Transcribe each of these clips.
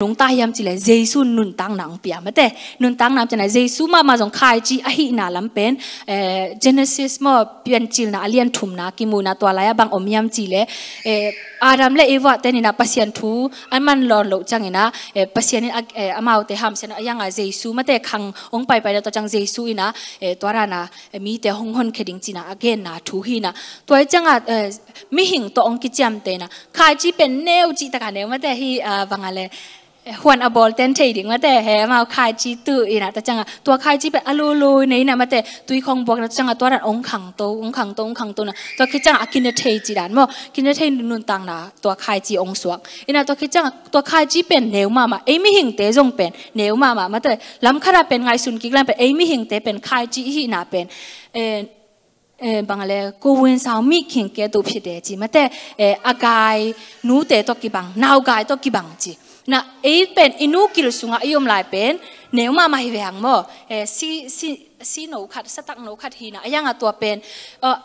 หลวงตายามจีเลยเจสุนุนตังนังเปียมาแต่นุนตังนังจะไหนเจสุมามาสงขายจีอะฮีนาลำเป็นเอ่อเจเนซิสมาเปลี่ยนจีลนาเลียนทุมนากิมูนาตัวลายบางอมยามจีเลยเอ่ออารามเละเอวะแต่นี่นะพัศยันทูอันมันหลอนหลอกจังนะเอ่อพัศยันนี่เอ่ออามาเตหามเสนยังอาเจสุมาแต่ขังองไปไปแล้วตัวจังเจสุอีนะเอ่อตัวรานะมีแต่หงหงเคดิงจีนะอเกนนาทูฮีนะตัวจังอ่ะเอ่อมิหิงตัวองกิจยามเตนะขายจีเป็นแนวจีตะการเนวมาแต่ฮีอ่าบางอะไรหวนอบอลเต้นเทยดิงมาแต่แหมาคายจีตื่นนะแต่จังอะตัวคายจีเป็นอลูลูในนะมาแต่ตุยคองบวกนะจังอะตัวรัดองขังโตองขังโตองขังโตนะตัวคิดจังอะกินเทยจีดันมั่วกินเทยนุนตังนะตัวคายจีองสวกอีนะตัวคิดจังอะตัวคายจีเป็นเนวมามาเอ้ไม่หิงเตยจงเป็นเนวมามามาแต่ลำคาราเป็นไงสุนกิกลันเป็นเอ้ไม่หิงเตยเป็นคายจีฮีนาเป็นเออเออบางอะไรกูเว้นสาวมีขิงแกตัพผิเดจีมาแต่เอออากายนูเตตกิบังนาวกายตกิบังจี na e pen inu kil sunga iom lai pen nếu mà mày về hàng mơ e, si si si nấu khát sát tắc nấu khát hi na yang a tua pen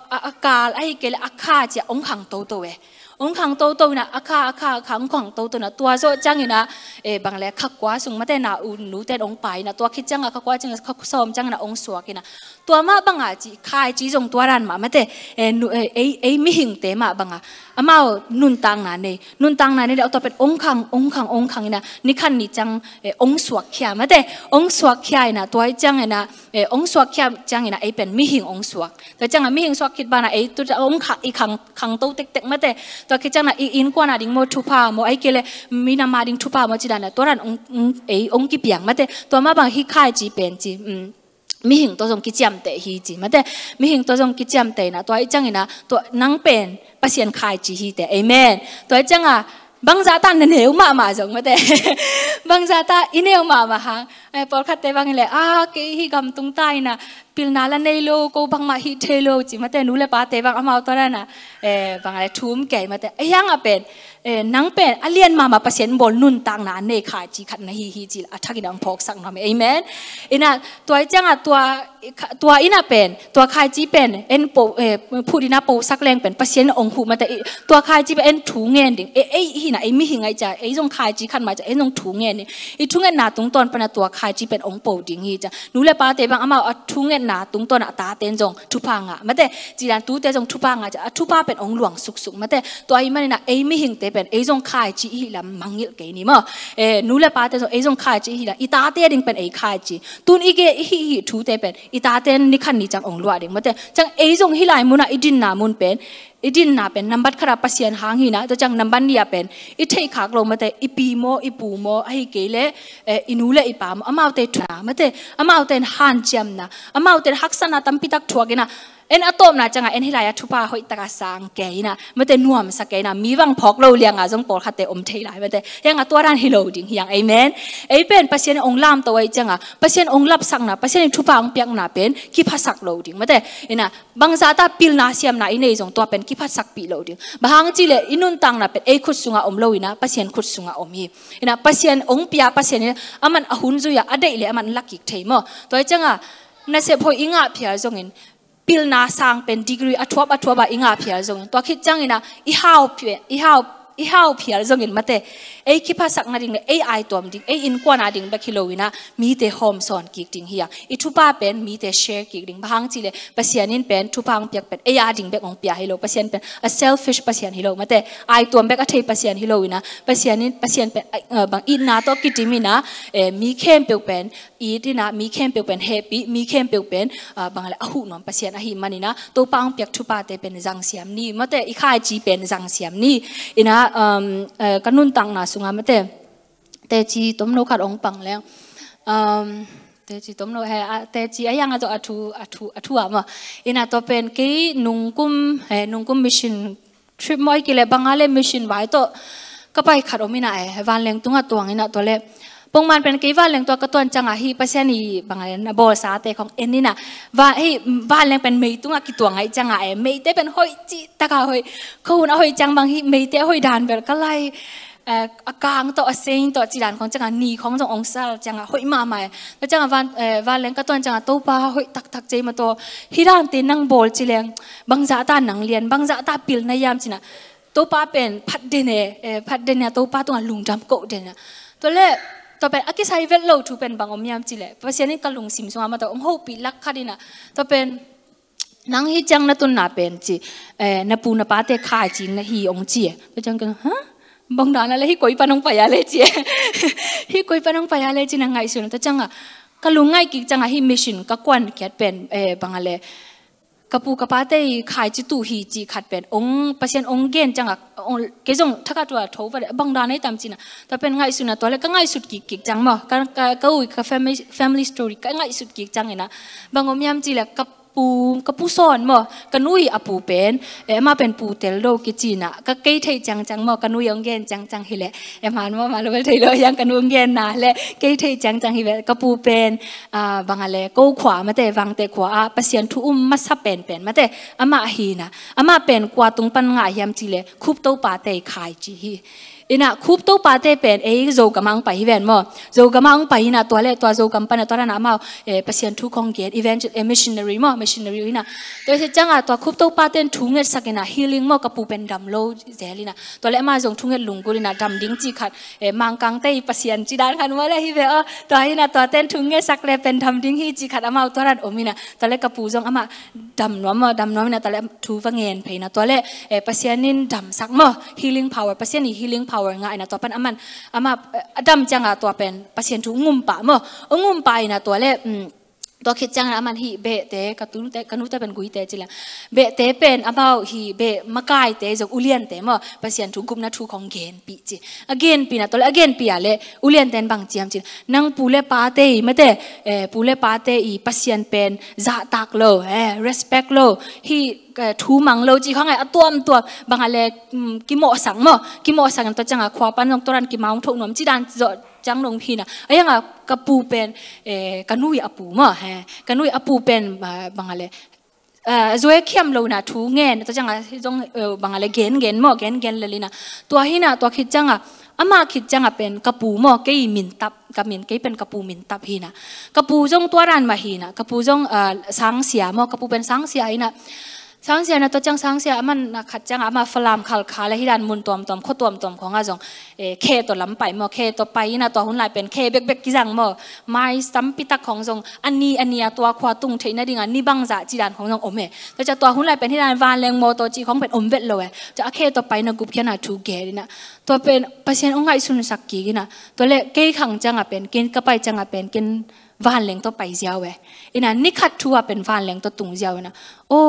a ka ai cái là a kha chỉ ông khang tàu tàu ấy e. ông khang tàu tàu na a kha a kha khang khang tàu tàu na tua zo chăng na e bằng lẽ khắc quá sung mà tên na u nu tên ông pai na tua khi chăng a khắc quá chăng khắc som chăng na ông suak kia na tua mà bang a chi khai chi dùng tua ran mà mà tên e nu e e, e mi hình tế mà bang a อามานุนตังนาเนเนุนตังนาเนี่ยเอาตัวเป็นองค์ังองค์ังองค์ังนะนี่ขันนี่จังองสวกขยามาแต่ องสวกเขียนะ ตัวจังนะองสวกเขียจังนะไอเป็นมิหิงองสวก แต่จังนะมิหิงสวกคิดบ้านะไอตัวองค์ังอีขังขังโตเต็กเต็กมาแต่ตัวคิดจังนะอีอินกว่านะดิ้งโมทุพาโมไอเกเลมีนามาดิ้งทุพาโมจิดานะตัวนั้นองไอองคกิบยังมาแต่ ตัวมาบางฮิคายจีเป็นจีอืม mi hing to jong ki cham te hi chi mate mi hing to jong ki cham te na to ai chang ina to nang pen pasien khai chi hi te amen to ai chang a bang za tan ne neu ma ma jong mate bang za ta ineu ma ma ha ai por khat te bang le a ke hi gam tung tai na ปิลนาลันเนโลก็บางมาฮิตเลโลจิมาแต่นู้เลยป้าเตบางอามาตอนนั้นนะเออบางอะไรทูมแก่มาแต่ไอ้ยังอ่ะเป็นเออนังเป็นอเลียนมามาเปอร์เซ็นต์บนนุ่นต่างนานในขายจีขัดนะฮิฮิจิอัฐกินังพอกสังนมเอเมนอินะตัวไอ้จังอ่ะตัวตัวอินะเป็นตัวขายจีเป็นเอ็นโปเออผู้ดีนะโปสักแรงเป็นเปอร์เซ็นต์องคูมาแต่ตัวขายจีเป็นเอ็นถูเงินดิ่งเอ้ยฮินาเอ้ไม่หิงไอจ้าเอ้ยจงขายจีขัดมาจ้าเอ้ยจงถูเงินนี่ไอ้ถูเงินหนาตรงตอนปนตัวขายจีเป็นองโปดิ่งฮิจ้านู้เลยป้าเตบางอามาถูเงินนาตุงตัวนาตาเต้นจงทุพังอ่ะมาแต่จีรันตูเต้จงทุพังอ่ะจะทุพังเป็นองหลวงสุกสุกมาแต่ตัวอีมันน่ะเอ้ไม่หิงเตเป็นเอ้จงขายจีอีหลำมังเงี้ยเกนี่มั้งเอ้นู้ละป้าเต้จงเอ้จงขายจีอีหลำอีตาเต้ดิ่งเป็นเอ้ขายจีตุนอีเกอีฮีทูเตเป็นอีตาเต้นนี่ขันนี่จังองหลวงดิ่งมาแต่จังเอ้จงฮิไลมุนอ่ะอีดินนามุนเป็นอีดินน่ะเป็นนัมบัดคราบปเซียนหางหินะจะจังนัมบันเนี่ยเป็นอีเทขากลงมาแต่อีปีโมอีปูโมให้เกลเออินูเลอีปามอามาเอาแต่ถนามาแต่อามาเต่หันเจียมนะอามาเต่หักษณะตั้มปิตักถัวกินะเอ็นอตอมนะจังไงเอ็นให้ายทุพาหอยตะกาสงแกยนะมันแต่นวมสักแกนะมีวังพอกเราเลี้ยงอาจงปอดขัดแต่อมเทไหลมันแต่ยังอตัวรันฮิโลดิงยังเอเมนไอเป็นปัียนองลามตัวไอจังอะปัียนองลับสังนะปัียนทุพาองเปียงนะเป็นกิพัสักโลดิงมันแต่เอ็นะบางซาตาปิลนาเซียมนะอินเอจงตัวเป็นกิพัสักปีโลดิงบางจีเลอินุนตังนะเป็นไอคุดสุงะอมโลอินะปัียนคุดสุงะอมีเอ็นะปัียนองเปียปัียนอามันอหุนจุยอดอเดเลอามันลักกิกเทมอตัวไอจังอะนั่นเสพอิงะพีาจงอิน pil na sang pen degree athop athop ba inga phia zong to khit chang ina i hao phia i hao i hau phial zongin mate ei ki pha sak naring ei ai tom ding ei in kwana ding ba khilowina mi te hom son ki ting hiya i thu pa pen mi te share ki ding bang chile pasian in pen thu pang pek pen ei a ding bek ong pia hilo pasian pen a selfish pasian hilo mate ai tom bek a thei pasian hilowina pasian in pasian pen bang i na to ki timina mi khem pek pen i dina mi khem pek pen happy mi khem pek pen bang la hu nom pasian a hi manina to pang pek thu pa te pen jang siam ni mate i khai chi pen jang siam ni ina กันนุนตังนาสุงามเตเตจีต้มโนขัดองปังแล้วเตจีต้มโนเฮเตจีอายังอาจจะอธุอธุอธุอะมาอินาตัวเป็นกีนุงกุมเฮนุงกุมมิชินทริปมอยกิเลบังอาเลมิชินไว้ตัวก็ไปขัดอมินาเอวันเลี้ยงตุงอะตวงอินาตัวเล pung man pen ke wa leng to ka ton changa hi pasian ni bangai na bol sa te khong enina wa hi wa leng pen mei tunga ki tuanga i changa e mei te pen hoi chi taka hoi khun a hoi chang bang hi mei te hoi dan ber ka lai อาการต่อเสียงต่อจีรันของจังหวะนี้ของจงองศาจังหวะหอยมาใหม่แล้วจังหวะวันวันเลี้ยงก็ตอนจังหวะโตปลาหอยตักตักใจมาตัวฮิรานตีนั่งบอลจีเลี้ยงบางจ้าตาหนังเรียนบางจ้าตาปิลในยามจีน่ะโตปลาเป็นพัดเดนเน่พัดเดนเน่โตปลาตัวลุงจำโกเดนน่ะตัวเล็กตัวเป็นอากิไซเวลโลทูเป็นบางอมยามจิเล่เพราะฉะนั้นก็ลงสิมสงอามาตัวอมโฮปีลักขัดินะตัวเป็นนังฮิจังนะตุนนาเป็นจีเอ่อนปูนป้าเตข่ายจีนนะฮีองจีแล้วจังกันฮะบางดานอะไรฮิกอยปานองไปยาเลจีฮิกอยปานองไปยาเลจีนังไงสุนตัวจังอ่ะก็ลุงไงกิจังอ่ะฮิมิชชั่นก็ควันเขียนเป็นเอ่อบางอะไร kapu kapate khai chi tu hi chi khat pen ong pasien ong gen changa ong ke jong thaka tu tho va bang da nei tam china ta pen ngai suna tole ka ngai sut ki ki chang ma ka ka ka family family story ka ngai sut ki chang ina bangom yam chi la kap ปูกระปูสอนั่อกระนุยอปูเป็นเอ็มาเป็นปูเตลโลกิจีนะก็เกยไทยจังจังั่อกระนุยยองเย็นจังจังเฮเลเอ็มานว่ามาเลยไทยเลยยังกระนุยเย็นนะและเกยไทยจังจังเฮเลกระปูเป็นอ่าบางอะไรก็ขวามาแต่วางแต่ขวาปเสียนทุ่มมาัสเป็นเป็นมาแต่อามาฮีนะอามาเป็นกว่าตรงปันงายยามจีเลคุบโตปาเตยขายจฮีอินะคูปตปาเตเป็นเอ้โจกมังไปฮิเวนมอโจกมังไปนะตัวเลตัวโจกมันตัวนั้นมาเอปัศยนทุกองเกตอีเวนต์เอมิชเนอรี่มอเมชเนอรี่ินะตัวเสจังอะตัวคูปตปาเตนทุงเงสักินะฮีลิ่งมอกระปูเป็นดัมโลเจลินะตัวเลมาจงทุงเงลุงกุลินะดัมดิ้งจีขัดเอมังกังเตยพัียนจีดานขันวะเลฮิเวอตัวินะตัวเต้นทุงเงสักเลเป็นดัมดิ้งฮีจีขัดอามาตัวนั้นโอมีนะตัวเลกระปูจงอามาดัมนวอมอดัมนวมินะตัวเลทูฟังเงินไปนะตัวเลเอพัศยนนินดัมสักมอฮีลิ่งพาวเวอร์พัศยนนีฮีลิ่ง power nga ina to pan aman ama adam changa to pen pasien thu ngum pa mo ngum pa ina to le um, ตัวคิดจังนะมันฮีเบะเตะกับตุ้นเตะกันุเตะเป็นกุยเตะจิละเบะเตะเป็นอาเบาฮีเบะมะกายเตะจากอุเลียนเตะมั้งภาษาถูกกุมนะถูกของเกนปีจิ again ปีนะตัวละ again ปีอะไรอุเลียนเตนบางจียมจินังปูเล่ปาเตะไม่เตะเออปูเล่ปาเตะอีภาษาเป็นจะตักโลเออ respect โลฮีทูมังโลจีข้างไงอตัวมตัวบางอะไรกิโมสังมั้งกิโมสังตัวจังอะขวาปันตรงตัวรันกิมาวถูกหนุ่มจีดันจจังลงพี่นะไอ้ยัง่ะกัะปูเป็นเอ่กันุยอปูมัฮะกันุยอปูเป็นบางอะไรเออจวยเข้มเลนะทูเงินตัวจังอ่ะจงเออบางอะไรเกินเกณมั้งเกณเกินเลยนะตัวทีน่ะตัวคิดจังอ่ะอามาคิดจังอ่ะเป็นกระปูมั้งกี่มินตับกับมินกี่เป็นกระปูมินตับทีน่ะกระปูจงตัวรันมาทีน่ะกระปูจงเออสังเสียมั้งกระปูเป็นสังเสียน่ะสังเสียนะตัวจังสังเสียมันนะขัดจังอามาฟลามขัลคาและที่ดันมุนตอมตอมข้อตอมตอมของอาจงเอเคตัวลำไปมอเคตัวไปนะตัวหุ่นลายเป็นเคเบกเบกกิจังมอไม้สัมปิตักของจงอันนี้อันนี้ตัวควาตุงเทนดิงอันนี้บังจะจีดันของจงอมเมตัวจะตัวหุ่นลายเป็นที่ดันวานแรงโมตัวจีของเป็นอมเวทเลยจะอเคตัวไปนะกุบเขียนาทูเกดินะตัวเป็นประเาชนองไงสุนสักกีกินะตัวเล็กเกยขังจังอ่ะเป็นกินกระไปจังอ่ะเป็นกินวานแรงตัวไปเจียวเวอินะนี่ขัดทัวเป็นวานแรงตัวตุงเจียวนะโอ้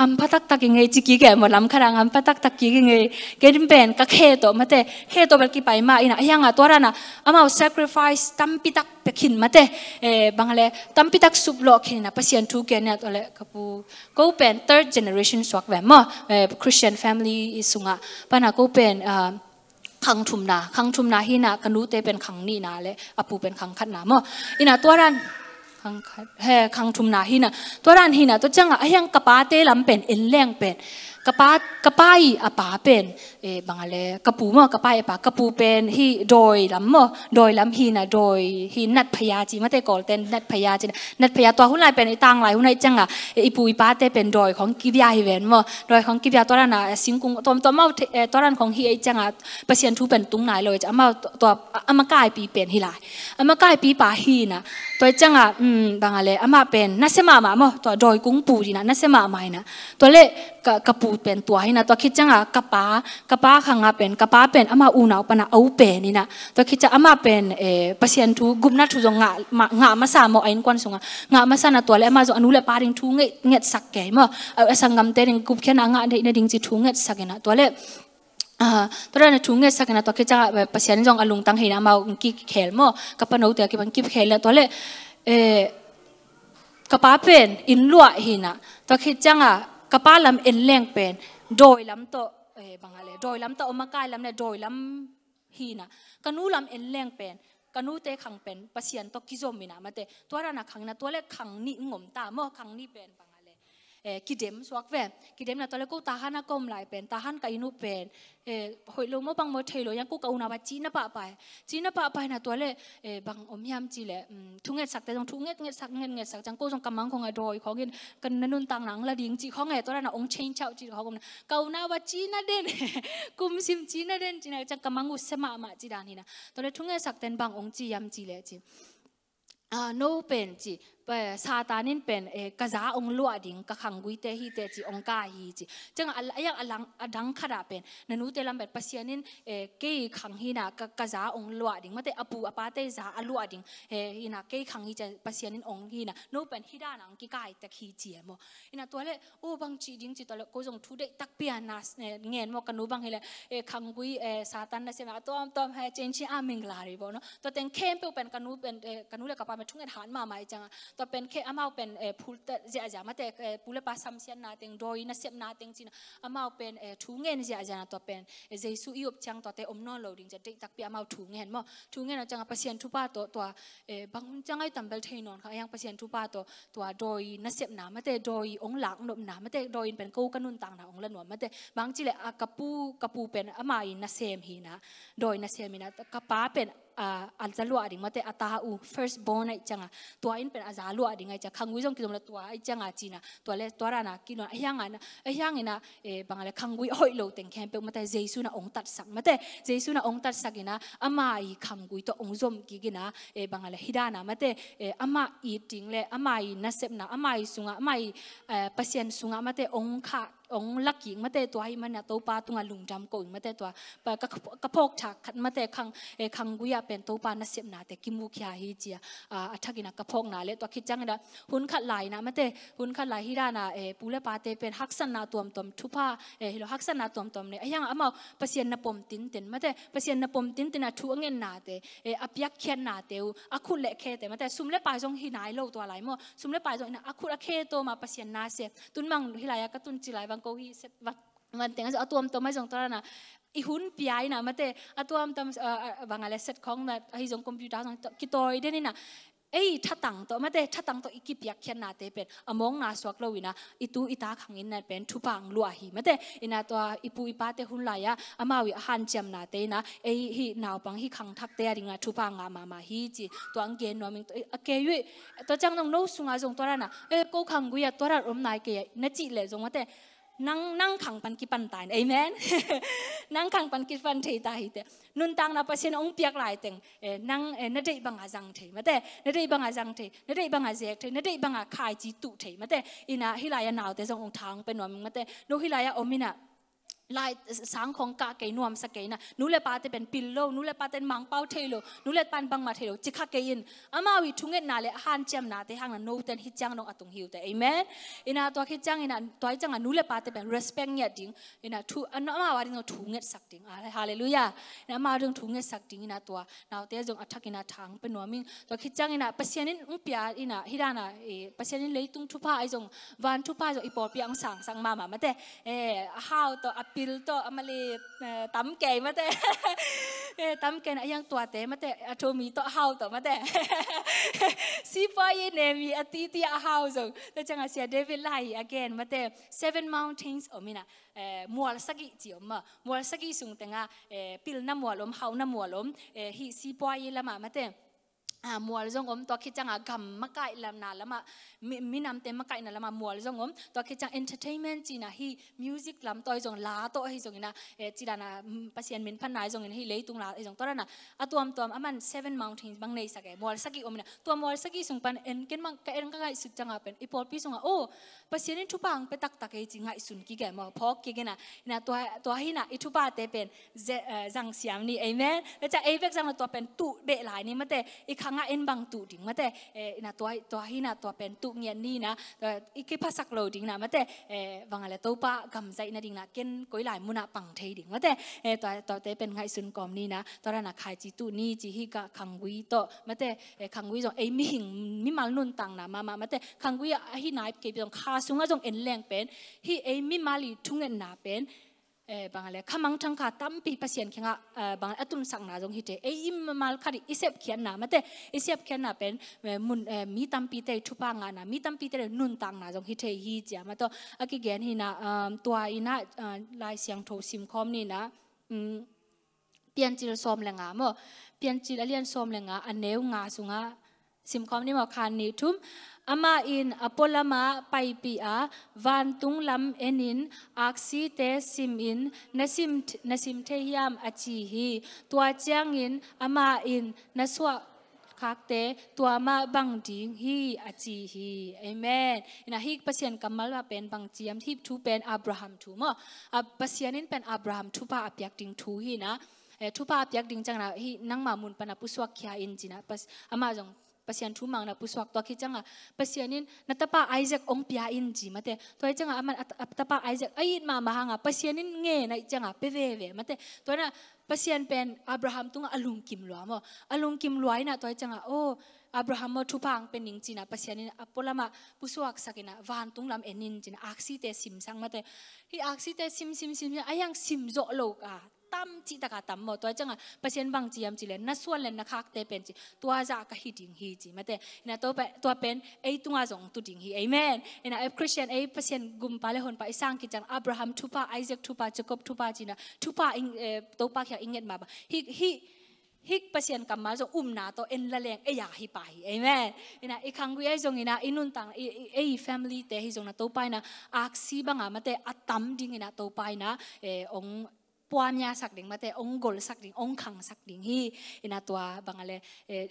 ฮัมพัตักตักยังไงจิกิแกมันลำขรังฮัมพัตักตักกิยังไงเกิดเป็นก็เค่ตัวมาเตเค่ตัวเป็กี่ไปมาอีน่ะยังอ่ะตัวรันอ่ะอามาสักครี i ายส์ตั้มพิตักเป็นขินมาเตเออบางเล่ตั้มพิตักสุบโลกขินนะพัศยันทูแกเนี่ยตัวเล่กับปู้กูเป็น third generation สวักแหวมอ่ะเออคริ i เตี a นแฟมิลีสุงอ่ะปัญหากูเป็นอ่าขังทุมนาขังทุมนาฮีนาะกันรู้เตเป็นขังนี่นาเลยอปูเป็นขังขัดนาเมออีน่ะตัวรันังแห่คังทุมนาหินะตัวรันหินะตัวจังอ่ะยังกระปาเตลำเป็นเอ็นแรงเป็นกะปากระปายอปาเป็นเอบังอะไรกะปูมอกะปายอปากะปูเป็นฮีโดยลำมอโดยลำฮีนะโดยฮีนัดพยาจีมาเตกอลเตนนัดพยาจีนัดพยาตัวหุ่นไหเป็นไอตังไหลหุ่นไหนจังอ่ะไอปูอีป้าเตเป็นโดยของกิบยาฮิเวนมอโดยของกิบยาตัวนั้นอ่ะสิงกุงตัวตัวเมาตัวนั้นของฮีไอจังอ่ะประเซ็น์ทูเป็นตุงไหนเลยจะเมาตัวอามากายปีเป็นฮีไหลอามากายปีป่าฮีนะตัวจังอ่ะอืมบังอะไรอามาเป็นนัดเสมาหมาโมตัวโดยกุ้งปูดีนะนัดเสมาไม่นะตัวเล่กกะปูเป็นตัวให้นะตัวคิดจังอะกะป้ากะป้าขังอะเป็นกะป้าเป็นอามาอูนาวปนะเอาเป็นนี่นะตัวคิดจะอามาเป็นเอ่อประชันทูกุมนัทูจงงะงะมาสามออินกวนสงะงะมาสานะตัวเลยมาจงอนุเลปาริงทูเงยเงยสักแก่มา่อเอสังกัมเตริงกุบแค่นางะเดินดิงจิทูเงยสักนะตัวเลตัวนร้นถุงเงินสักนะตัวคิดจะแบบปัสยันจงอารมณ์ตั้งให้นะมากิบเขลเมื่อกับปนเอาแต่กิบังกิบเขลแล้วตัวเล่เอ่อกับป้าเป็นอินลวดหินะตัวคิดจังอ่ะกระป๋าลำเอ็นแรงเป็น โดยลำโตเอ๋บังอะไรโดยลำโตอมกายลำเนี่ยโดยลำฮีนะกันูลำเอ็นแรงเป็นกันูเตะขังเป็นปัสยันตกิโซมินะมาเตตัวรานะขังนะตัวเล็กขังนี่งมตาเมื่อขังนี่เป็น kidem swak ve kidem na tole ko tahan akom lai pen tahan ka inu pen hoilo mo bang mo thailo yang ko kauna ba china pa pa china pa pa na tole bang omyam chi le thunge sak te jong thunge nge sak nge nge sak jang ko jong kamang khong a doi khong in kan nanun tang nang la ding chi khong e tole na ong chain chau chi khong na kauna ba china den kum sim china den china jang kamang us sema ma chi dan hina tole thunge sak ten bang ong chi yam chi le chi no pen chi ซาตานินเป็นเอกษาองลวดิงกะขังกุยเตฮีเตจิองกาฮีจิจังอะไรยัางอลังอดังขนาเป็นนันูเตลัมเป็ดปัสยานินเอกีขังฮีนากะกษาองลวดิงมาเตอปูอปาเตซาอลวดิงเอฮีนาเกยขังฮีจะปัสยานินองฮีนานูเป็นฮีดานังกิกายตะคีเจียมอินาตัวเลโอ้บังจีดิงจิตัวเลโกจงทุเดตักเปียนาสเนียงินมอกันูบังฮีเลเอขังกุยเอซาตานนะเสียมาตัวอมตัวเฮ้เจนชีอามิงลาริบอเนาะตัวเต็งเข้มเปียวเป็นกันูเป็นกันูเลกับปาเปทุ่งเงินหันมาไหมจังตัวเป็นแค่อามาเป็นเอ่อพูดเจ้าจ๋ามาแต่เอ่อพูดภาษาเสียงนาเต็งโดยนั่งเสียงนาเต็งจีนอามาเป็นเอ่อทุงเงินเจ้าจ๋าตัวเป็นเจสุยอิบจังตัวเตอมนอนโหลดิ่งจะเด็กตักปียอามาทุงเงินมั่วทุงเงินจังอ่ะเปอร์เซียนทุบ้าตัวตัวเอ่อบางคนจังไอตั้มเบลเทนอนค่ะยังเปอร์เซียนทุบ้าตัวตัวโดยนั่งเสียงนามาแต่โดยองหลังนบนามาแต่โดยเป็นกู้กันุนต่างหาองละนวนมาแต่บางทีเลยอากระปูกระปูเป็นอามาอินนั่งเสียงหนะโดยนั่งเสียมินะกระป้าเป็น an zalu ading mate ataha u first born ai changa tua in pen azalu ading ai changa khangui jong kidom la tua ai changa china tua le tua rana kino ahyang ana ahyang ina e bangale khangui hoi lo teng khem pe mate jesu na ong tat sak mate jesu na ong tat sakina ama i khangui to ong zom ki gina e bangale hidana mate e, ama i ting le ama i nasep na ama i sunga ama i e, pasien sunga mate ong kha องลักหญิงมาเตตัวให้มันนะตปาตุงลุงจำกงมาเตตัวปกกระพกฉากขัดมาเตคังเอคังกุยาเป็นตปานาเสียนาแต่กิมูขยาฮิจีอ่าอัฐกินะกระพกนาเลตัวคิดจังนะหุ่นขัดไหลนะมาเตหุ่นขัดไหลฮิดานาเอปูเลปาเตเป็นฮักสนาตัวมตัวมทุพาเอฮิโลฮักสนาตัวมตัวมเนี่ยยังอามาปเสียนนปมตินเต็นมาเตเปเสียนนปมตินเต็นอะทุ่งเงินนาเตเออพยักเขียนนาเตออะคุณเละเคแต่มาเตซุมเลปายจงฮินายโลตัวไหลมั่วซุมเลปายจงอะคุณอะเคโตมาปเสียนนาเสียตุนมังฮิลายกตุนจิไลววังโกฮีเซวักมันแต่งจะเอาตัวมตัวไม่จงตัวนะอีหุ่นปีไอนะมันแต่เอาตัวมตัวบางอะไรเซตของนะไอ้จงคอมพิวเตอร์จงกิตัวอีเดนี่นะเอ้ยถ้าตังตัวมันแต่ถ้าตังตัวอีกปียกเขียนนาเตเป็นอมองนาสวกเลวินะอีตูอีตาขังอินนั่นเป็นทุพังลัวหิมันแต่อินาตัวอีปูอีปาเตหุ่นลายะอามาวิหันเจมนาเตนะเอ้ยฮีนาวปังฮีขังทักเตริงะทุพังอามามาฮีจีตัวอังเกนนวมิงตัวอังเกยุตัวจังนงโนสุงอาจงตัวนั้นนะเอ้ยกูขังกุยตัวรัดอมนายเกยนจิเลยจงมันแต่นั่งนั่งขังปันกิปันตายเอเมนนั่งขังปันกิปันเทตาฮิเตนุนตังนับเช็นองเปียกหลายเต็งเอนั่งเอนัดได้บังอาจังเทมาแต่นัดได้บังอาจังเทนัดได้บังอาเจกเทนัดได้บังอาขายจิตุเทมาแต่อินาฮิลายาหนาวแต่ทรงองทางเป็นหนวมมาแต่นุฮิลายาอมินะลายสังของกาเกนวมสเกนะนูเลปาเตเป็นปิลโลนูเลปาเตมังเป้าเทโลนูเลปันบังมาเทโลจิกาเกยินอามาวิทุงเงนาเลฮันเจมนาเตหังนโนเตนฮิจังนงอตุงฮิวเตเอเมนอินาตัวฮิจังอินาตัวฮิจังนูเลปาเตเป็นเรสเปกเนียดิงอินาทูอันอามาวาริงทุงเงสักดิงอะไรฮาเลลูยาอินามาเรื่องทุงเงสักดิงอินาตัวนาเตจงอัตถกินาทางเป็นนัวมิงตัวฮิจังอินาเปเซียนินอุปยาอินาฮิดานาเอเปเซียนินเลยตุงทุพาไอจงวันทุพาจงอีปอปียงสังสังมามามาเตเอฮาวตัวปิลตอเมลีตั้มแก่มาแต่ตั้มแก่นายังตัวแต่มาแต่อาโทมีตอเฮาตอมาแต่ซีพายเนมีอติติอาเฮาจงแต่จังอาเซียเดวิดไล่ a g a i มาแต่เซเว่นมอนเทนส์ s อมีนะมัวลสกิจิอมะมัวลสกิสุงแต่งาปิลน้ำมัวลมเฮาน้ำมัวลมฮีซีพายละมาแต่ามัวจงอมตัวคิดจังอะกำมะไก่ลำนาละมามีมีน้ำเต็มมะไกลนั่นละมามัวจงอมตัวคิดจังเอนเตอร์เทนเมนต์จีน่ะฮีมิวสิกลำตัวจงลาตัวฮีจงนะเอจีดานะภาษาอังกฤษพันนายจงนะฮีเลยตุงลาไอจงตัวนั้นอะอะตัวมตัวมอะมันเซเว่นม u n t a i n s บางในสักแกมัวลสักกี่อมนะตัวมัวลสักกี่ส่งปันเอ็นเกนมังกเอ็นก็ไงสุดจังอ่ะเป็นอีพอลพี่ส่งอ่ะโอ้ภาาษอังกฤษทุบังไปตักตักไอจีไงสุนกี่แกมัวพอกี่แกน่ะนะตัวตัวฮีน่ะอีทุบาเตเป็นจังเสียมนี่เอเมนแล้วจะเอเวกจังตัวเป็นตุเดลายนี่มาแต่อีขังเอ็นบางตุดิ่งมาแต่เอน่ะตัวตัวหิน่ะตัวเป็นตุเงียนี่นะตัวอีกภาษาโลดิ่งนะมาแต่เอังอะไรตัวปะกำใจนะดิ่งนะเกินก้อยหลายมุนะปังเทดิ่งมาแต่เอตัวตัวเตเป็นไงสุนกอมนี่นะตอนนั้นขายจิตุนี่จิฮิกะคังวิโตมาแต่คังวิจงเอ้มิหิงมิมาลนุนตังนะมามามาแต่คังวิอ่ะฮินายเก็บจงคาสุงอะจงเอ็นแรงเป็นฮิเอ้มมิมาลีทุ่งเงินนาเป็นเออบางอะไรขมังทังขาตั้มปีพัียันเข่งบางอัตุนสังนาจงฮิตเอไอิมมาลคาริอิเซบเขียนนามาแต่อิเซบเขียนนาเป็นมุนมีตั้มปีเตทุปางานามีตั้มปีเตนุนตังนาจงฮิตเฮีจียมาต่ออากิเกนฮินาตัวอินาลายเสียงโทซิมคอมนี่นะเปลี่ยนจิลซอมแรงงาโมเปลี่ยนจิลเลียนซอมแรง่ะอันเนวงาสุงะสิมคอมนี่มาคานนิทุมอามาอินอพอลมาไปปีอาวันตุงลำเอ็นินอักซีเตสิมอินนสิมนสิมเทียมอจีฮีตัวเจียงอินอามาอินนสวคักเตตัวมาบังดิงฮีอจีฮีเอเมนนะฮีปัสยนกัมลว่าเป็นบังเจียมที่ทูเป็นอับราฮัมทูมออับปัสยนินเป็นอับราฮัมทูปาอับยักดิงทูฮีนะทุปาอับยักดิงจังนะฮีนังมามุนปนับปุสวักยาอินจินะปัสอามาจง pasian thu mang na puswak to khichanga pasianin natapa isaac ong pia in ji mate toy changa aman atapa isaac ait ma ma hanga pasianin nge na changa peve ve mate toina pasian pen abraham tunga alung kim lo amo alung kim loai na toy changa o abraham mo thu pang pen ning china pasianin apolama puswak sakina van lam enin china aksi te sim sang mate hi aksi te sim sim sim ayang sim zo lo ka ั้มจิตกะตั้มหมดตัวจังอ่ะปเซนบางจียมจีเลนน่ส่วนเลนนะคกแต่เป็นจีตัวจากกฮิดิ่งฮีจีมาแต่นตัวเป็นตัวเป็นไอตัวจงตุดิ่งฮีเอเมนนะคริสเตียนไอปเซนกุมปาเลหอนไปสร้างกิจังอับราฮัมทุปาไอเซกทุปาเจกอบทุปาจีนะทุปาอิงเอ่อตัวปาอยายอิงเงินมาบะฮิฮิฮิกเปเซนกรรมมาจงอุ้มนาตัวเอ็นละเลงเอียฮิปไยเอเมนนะอีครั้งวิเงจงนะอินุนตังเอีแฟมิลี่เตฮิจงนะตัวไปนะอักซีบังอ่ะมาแต่อัตตัมดิงนะตัวไปนะเอออ puanya sak ding mate ong gol sak ding ong khang sak ding hi ina tua bangale eh,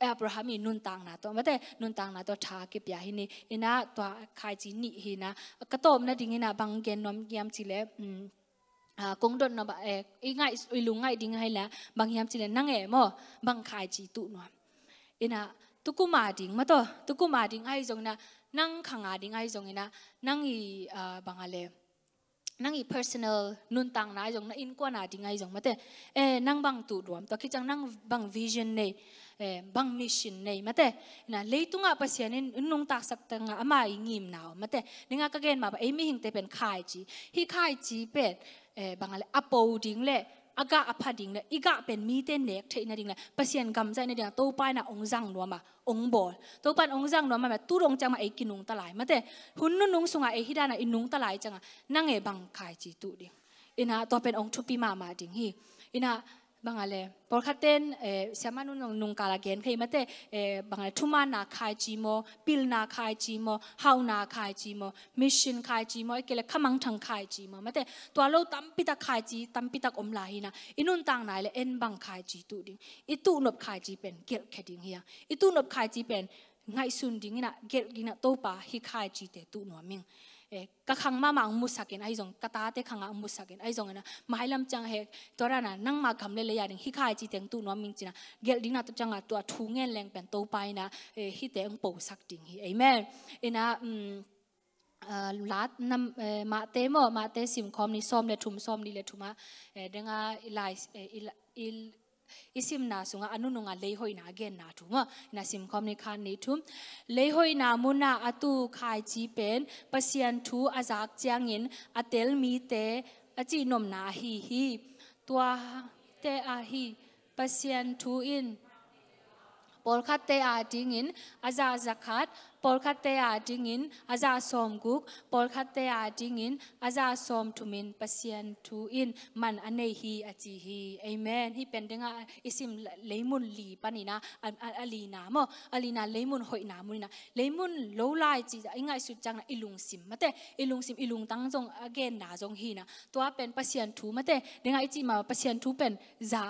Abraham i nun tang na to mate nun tang na pya hi ina tua khai chi ni hi na ka tom na ding ina bang gen nom giam chi le cũng mm, đồn nó bảo ý eh, ngại ý lúng ngại là bằng hiểm chỉ là năng ẻ khai chỉ tụ nó ina tu cú mà mà to tu cú mà ai giống na năng khang à đình ai giống ina năng ý bằng à นังอี personal นุนตังนายจงนั่งอินกว่านาดีไงจงมาแต่เอ่นั่งบังตูดรวมตอคิดจังนั่งบังวิชันเน่เอ่บางมิชันเน่มาแต่น่ะเลยตุงอาภาษาเนี่ยนุ่งตักสักตั้งอาม่าอิงิมนาวมาแต่นึงอาเกณฑ์มาเอ้ไม่หิงแต่เป็นข่ายจีฮิข่ายจีเป็นเอ่บางอะไรอโปดิงเล่ aga apha ding le iga pen mi te nek the na ding le pasien gam jai na ding to pai na ong jang no ma ong bol to pan ong jang no ma tu rong chang ma ai kinung ta lai ma te hun nu nung sunga ai hidana inung ta lai changa nang e bang khai chi tu ding ina to pen ong thupi ma ma ding hi ina bangale porkhaten siamanu nungkala gen khei mate bangale thuma na khai chi mo pil na khai chi mo hau na khai chi mo mission khai chi mo ekele khamang thang khai chi mo mate to lo tampi ta khai chi tampi tak om la hina inun tang nai le en bang khai chi tu ding i tu nop khai chi pen gel khading hia i tu nop khai chi pen ngai sun ding na gel ding na to pa hi khai chi te tu no ming ก็ขังมามุงมุสักินไอ้จงก็ตาเตขังอ้มุสักินไอ้จงนะมาให้ลำจังเฮตัวรานะนั่งมาคำเลยเลยอย่างฮิคายจีเตงตูน้อมิงจีนะเกลิงนะตัวจังอ่ะตัวทูเงินแรงเป็นโตไปนะฮิเตงโปสักดิ่งฮิเอเมนเอนะอืมลัดนำมาเตมอมาเตสิมคอมนี่ซ้อมเลยทุมซ้อมนี่เลยทุมะเดงาอิไลอิ i sim na sunga anu nu nga lei hoina gen na tu nga na sim khom ni khan ni thum lei hoina mu na atu khai chi pen p a i e n t azak c h a n g in atel m te achi nom na hi hi twa te a hi p a i e n t in o l k h ปอลคัตเตอร์ดิ้งอินอาจาสมกุกปอลคัตเตอร์ดิ้งอินอาจาสมทุมินปัสเซีนทูอินมันอันใฮีอาจีฮีเอเมนที่เป็นเดังอิสิมเลมุนลีปานีนะอันลีนามออัลีนาเลมุนหอยนามุนนะเลมุนโลไลจีไง่ายสุดจังนะอิลุงสิมมาเตอิลุงสิมอิลุงตั้งจงอเกนนาจงฮีนะตัวเป็นปัสเซีนทูมาเตเดังาอจีมาปัสเซีนทูเป็นจ้า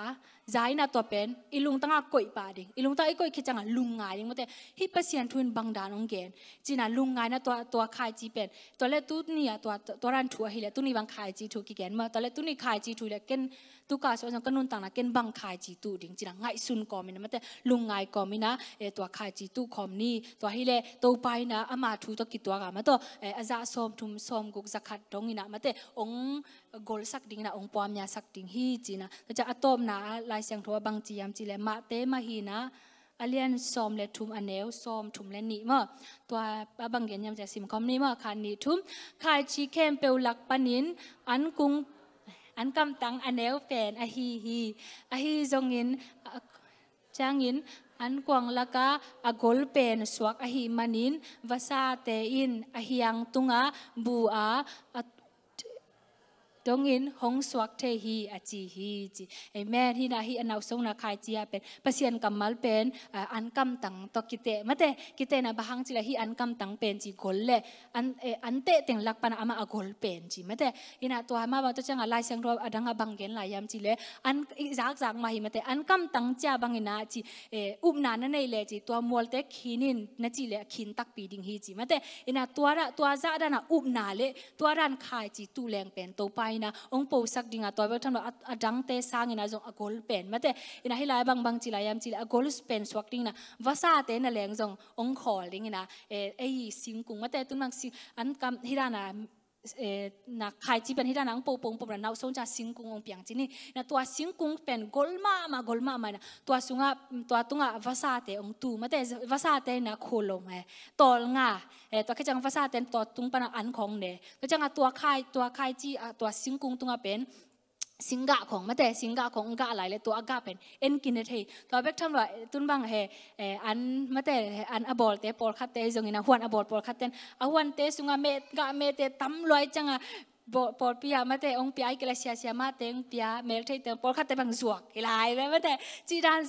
ย้ายนะตัวเป็นอิลุงตั้งอ่กอยปาดิงอิลุงตั้งอ่กอยคิดจังอ่ะลุงงายยังมาแต่ที่ปัสเซียนทูเปนบังดานเกนจีน่ะลุงไงนะตัวตัวขายจีเป็นตัวเล็กตุ้นี่อะตัวตัวรันถัวฮิเลตุ้นี่บังขายจีถูกกี่เกนมาตัวเล็กตุ้นี่ขายจีถูกเลยเกนตุกาส่วนก็นุนต่างนะเกนบังขายจีตู่ดิ่งจีน่ะไงซุนกอมินะมันแต่ลุงไงกอมินะเอตัวขายจีตู่คอมนี่ ตัวฮิเลตัวไปนะอามาถูตัวกี่ตัวกันมาตัวเออาจาสมทุมสมกุกสักขัดตรงนี้นะมันแต่องกอลสักดิ่งนะองปอมยาสักดิ่งฮีจีนะจะอะตอมนะลายเสียงทัวบังจียามจีเลมาเตมาฮีนะอเลียนซอมและทุมอเนลซอมทุมและนิเมอตัวบางเกนยังจะสิมคอมนี่เมื่อคานีทุมคายชีเข้มเปลวหลักปนินอันกุงอันกำตังอเนลแฟนอฮีฮีอฮีจงอินจางอิน อันกวางละกะอากลเป็นสวกอฮีมันินวาซาเตอินอฮียังตุงะบูอาตรงอินหงสวักเทฮีอาจีฮีจีไอแม่ที่นาฮีอันาสงนาคายเจียเป็นปเสียนกำมลเป็นอันกำตังตกิเตมาเตกิเตนะบางจีละฮีอันกำตังเป็นจีกลเลอันเออันเตเต็งลักปันอามาอกลเป็นจีมาเตอินาตัวมาบอกตัวจังละไรเสียงรัวดังอะบังเกนลายยำจีเลอันอีจากจักมาฮีมาเตอันกำตังเจียบังอินาจีเออุบนานันนเลจีตัวมวลเตคินินนจีเลขินตักปีดิงฮีจีมาเตอินาตัวระตัวจักดานอุบนาเลตัวรันคายจีตูแรงเป็นตัวไป na ong po sak dinga to ba tham a dang te sang ina jong a gol pen mate ina hilai bang bang chila yam chila a gol pen swak ding na vasa te na leng jong ong khol ding ina e ei sing kung mate tun mang sing an kam hirana na khai chi ben hida nang po pong pom nau song cha sing kung ong piang chini na tua sing kung pen golma ma golma ma na tua sunga tua tunga vasa te ong tu ma te vasa te na kholo ma tol nga e to ke chang vasa ten to tung pa na an khong ne to chang a tua khai tua khai chi a tua sing kung tunga pen สิงกะของมาแต่สิงกะของกะหลไรเลยตัวอกะเป็นเอ็นกินเทตัวเบกทำว่าตุนบังเฮอันมาแต่อันอบอลเตปอลคัตเตจงนะหวนอบอลปอลคัตเตนอหวนเตสุงาเมกะเมเตตั้มลอยจังะบอปอปียามาแต่องพียาอิกลาเซียเซียมาแต่องพี่อาเมลทียเตงปอขัดแต่บางสวกหลายแม้แต่จีดาน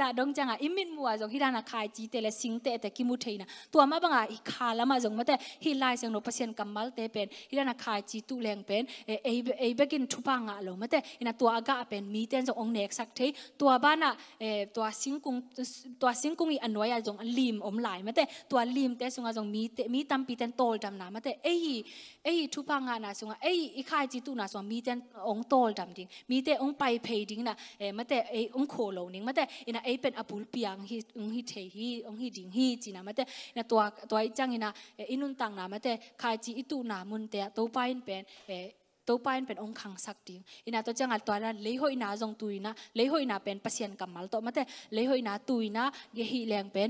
จาดงจังอ่ะอิมินมัวจงฮิดานาคายจีเตและสิงเตแต่กิมุเทนะตัวมาบังอ่ะคาละมาจงมาแต่ฮิลายเซียงโนปเซียนกัมมัลเตเป็นฮิดานาคายจีตุเลงเป็นเอเอเบกินทุพังอ่ะลงมาแต่อินาตัวอากาเป็นมีเตนจงองเน็กสักเทยตัวบ้านอ่ะเอตัวสิงกุงตัวสิงกุงอีอันว้ยจงอันลิมอมหลามาแตตัวลิมเตสุงอ่ะจงมีเตมีตัมปีเตนโตลดำหนามาแตเอ้เอ้ทุพังงานนะสุงเอ้ข้าจิตุนะสุงมีแต่องโตลดำดิง มีแต่องไปเพดิงนะเอ้มาแต่เอ้องโคลนิงมาแต่นะเอ้เป็นอปุลเปียงฮีองฮีเทฮีองฮิดิงฮีจีนะมาแต่นะตัวตัวไอจังเอนะเอินุนตังนะมาแต่ข้าจิตุนะมุนแต่ตัวไปเป็นตัวปาเป็นองค์ขังสักดิวอินาตัวจังอัตัวนั้นเลยหอยนาจงตุยนะเลยหอยนาเป็นปัศยันกำมัลตัวมาแต่เลยหอยนาตุยนะเยฮีแรงเป็น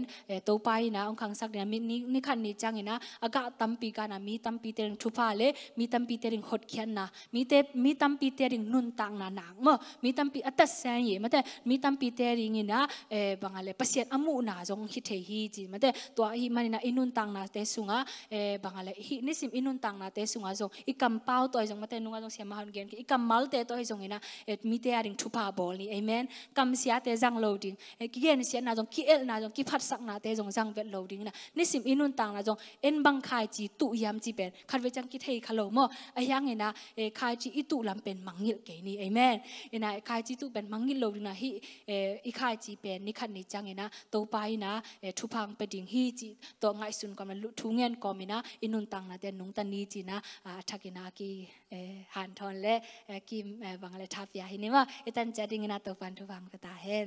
ตัวปานนะองค์ขังสักเนี่ยมีนี่ขันนี้จังอินาอากาตัมปีกันนะมีตัมปีเตริงชุพาเลยมีตัมปีเตริงขดเขียนนะมีเตมีตัมปีเตริงนุนตังนะนางมั้งมีตัมปีอัตเซียนย่มาแต่มีตัมปีเตริงอินาเอ่อบางอะไรปัศยันอมูนาจงฮิตเฮีจีมาแต่ตัวฮีมันนาอินุนตังนะเตสุงะเอ่อบางอะไรฮีนี่สิมอินุนตังนะเตสุงะจงอีกัมเป้าตัวจงมาแต่นุ่งาตรงเสียมาหันเกียนกิอีกมัลเตต่อให้ทรงเห็นะเอ็ดมีเตียริงทุพาบอลนี่เอเมนกำเสียเตจังโหลดิ้งเอ็กเกียนเสียนาตงกิเอลนาตงกิพัดสักนาเตจงจังเวทโหลดิ้งนะนี่สิมอินุนต่างนาตงเอ็นบังคายจีตุยามจีเป็นขันเวจังกิเทยขลโม่อไอยังเห็นะเอ็ดคายจีอิตุลำเป็นมังงิลเกนี่เอเมนเอ็นไอคายจีตุเป็นมังงิลโหลดิ้งนะฮิเอ็ดคายจีเป็นนี่ขันนิจังเง็นะโตัวไปนะเอ็ดทุพังเป็นดิ้งฮิจีตัวไงสุนกามันลุทุเงินกอมินะอินุนต่างนาเตนุงตันนี้จีนะอาทักกินากีหันทอนและกิมบังเลทับยาหินว่าอาจารย์จะดิงนาตัวฟันทุฟังกระตาเห็น